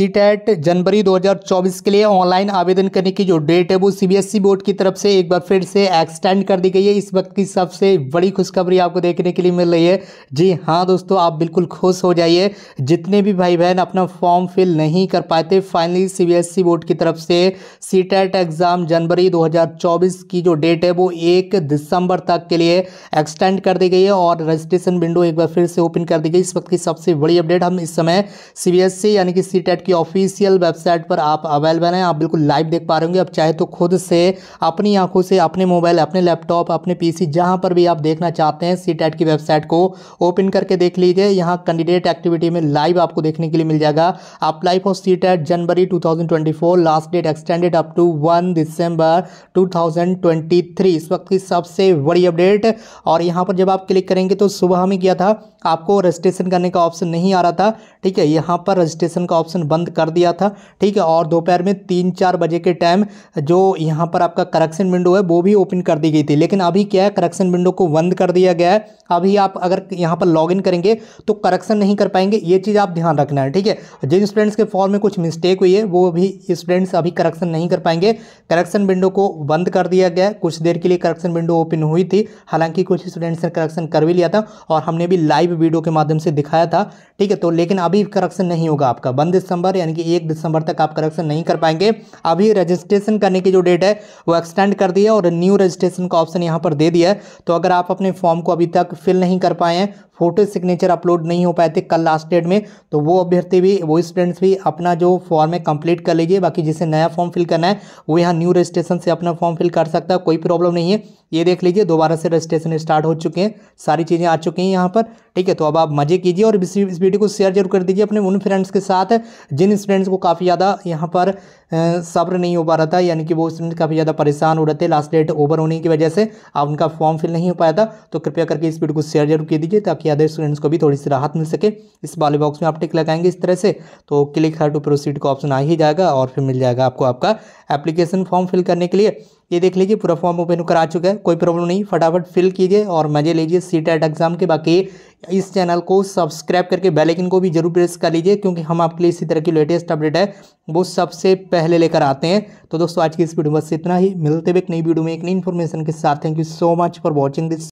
C TET e जनवरी 2024 के लिए online आवेदन करने की जो डेट है वो सीबीएसई बोर्ड e की तरफ से एक बार फिर से एक्सटेंड कर दी गई है इस वक्त की सबसे बड़ी खुशखबरी आपको देखने के लिए मिल रही है जी हाँ दोस्तों आप बिल्कुल खुश हो जाइए जितने भी भाई बहन अपना फॉर्म फिल नहीं कर पाते फाइनली सी बोर्ड की तरफ से सी एग्ज़ाम e जनवरी दो की जो डेट है वो एक दिसंबर तक के लिए एक्सटेंड कर दी गई है और रजिस्ट्रेशन विंडो एक बार फिर से ओपन कर दी गई इस वक्त की सबसे बड़ी अपडेट हम इस समय सी यानी कि सी की ऑफिशियल वेबसाइट पर आप अवेलेबल हैं आप बिल्कुल लाइव देख पा रहे होंगे आप चाहे तो खुद से अपनी आंखों से अपने मोबाइल अपने लैपटॉप अपने पीसी जहां पर भी आप देखना चाहते हैं सी की वेबसाइट को ओपन करके देख लीजिए यहाँ कैंडिडेट एक्टिविटी में लाइव आपको देखने के लिए मिल जाएगा apply for C January two last date extended up to one December two इस वक्त की सबसे बड़ी अपडेट और यहाँ पर जब आप क्लिक करेंगे तो सुबह में किया था आपको रजिस्ट्रेशन करने का ऑप्शन नहीं आ रहा था ठीक है यहाँ पर रजिस्ट्रेशन का ऑप्शन बंद कर दिया था ठीक है और दोपहर में तीन चार बजे के टाइम जो यहाँ पर आपका करेक्शन विंडो है वो भी ओपन कर दी गई थी लेकिन अभी क्या है करेक्शन विंडो को बंद कर दिया गया है अभी आप अगर यहाँ पर लॉग करेंगे तो करेक्शन नहीं कर पाएंगे ये चीज़ आप ध्यान रखना है ठीक है जिन स्टूडेंट्स के फॉर्म में कुछ मिस्टेक हुई है वो भी स्टूडेंट्स अभी करेक्शन नहीं कर पाएंगे करेक्शन विंडो को बंद कर दिया गया है कुछ देर के लिए करेक्शन विंडो ओपन हुई थी हालांकि कुछ स्टूडेंट्स ने करेक्शन कर भी लिया था और हमने भी लाइव वीडियो के माध्यम से दिखाया था ठीक है तो लेकिन अभी करेक्शन नहीं होगा आपका बंद दिसंबर दिसंबर यानी कि एक दिसंबर तक आप करेक्शन नहीं कर पाएंगे अभी रजिस्ट्रेशन करने की जो डेट है वो एक्सटेंड कर दिया और न्यू रजिस्ट्रेशन का ऑप्शन यहाँ पर दे दिया तो अगर आप अपने फॉर्म को अभी तक फिल नहीं कर पाए हैं फोटो सिग्नेचर अपलोड नहीं हो पाए थे कल लास्ट डेट में तो वो अभ्यर्थी भी वो स्टूडेंट्स भी अपना जो फॉर्म है कंप्लीट कर लीजिए बाकी जिसे नया फॉर्म फिल करना है वो यहाँ न्यू रजिस्ट्रेशन से अपना फॉर्म फिल कर सकता है कोई प्रॉब्लम नहीं है ये देख लीजिए दोबारा से रजिस्ट्रेशन स्टार्ट हो चुके हैं सारी चीज़ें आ चुकी हैं यहाँ पर ठीक है तो अब आप मजे कीजिए और इस वीडियो को शेयर जरूर कर दीजिए अपने उन फ्रेंड्स के साथ जिन स्टूडेंट्स को काफ़ी ज़्यादा यहाँ पर सब्र नहीं हो पा रहा था यानी कि वो स्टूडेंट काफ़ी ज़्यादा परेशान हो रहे थे लास्ट डेट ओवर होने की वजह से आप उनका फॉर्म फिल नहीं हो पाया था तो कृपया करके इस वीडियो को शेयर जरूर की दीजिए ताकि अदर स्टूडेंट्स को भी थोड़ी सी राहत मिल सके इस वाले बॉक्स में आप टिक लगाएंगे इस तरह से तो क्लिक हर टू प्रोसीड का ऑप्शन आ ही जाएगा और फिर मिल जाएगा आपको आपका एप्लीकेशन फॉर्म फिल करने के लिए ये देख लीजिए पूरा फॉर्म ओपन करा चुका है कोई प्रॉब्लम नहीं फटाफट फिल कीजिए और मज़े लीजिए सी टेट एग्ज़ाम के बाकी इस चैनल को सब्सक्राइब करके बेल आइकन को भी जरूर प्रेस कर लीजिए क्योंकि हम आपके लिए इसी तरह की लेटेस्ट अपडेट है वो सबसे पहले लेकर आते हैं तो दोस्तों आज की इस वीडियो में बस इतना ही मिलते हुए एक नई वीडियो में एक नई इन्फॉर्मेशन के साथ thank you so much for watching this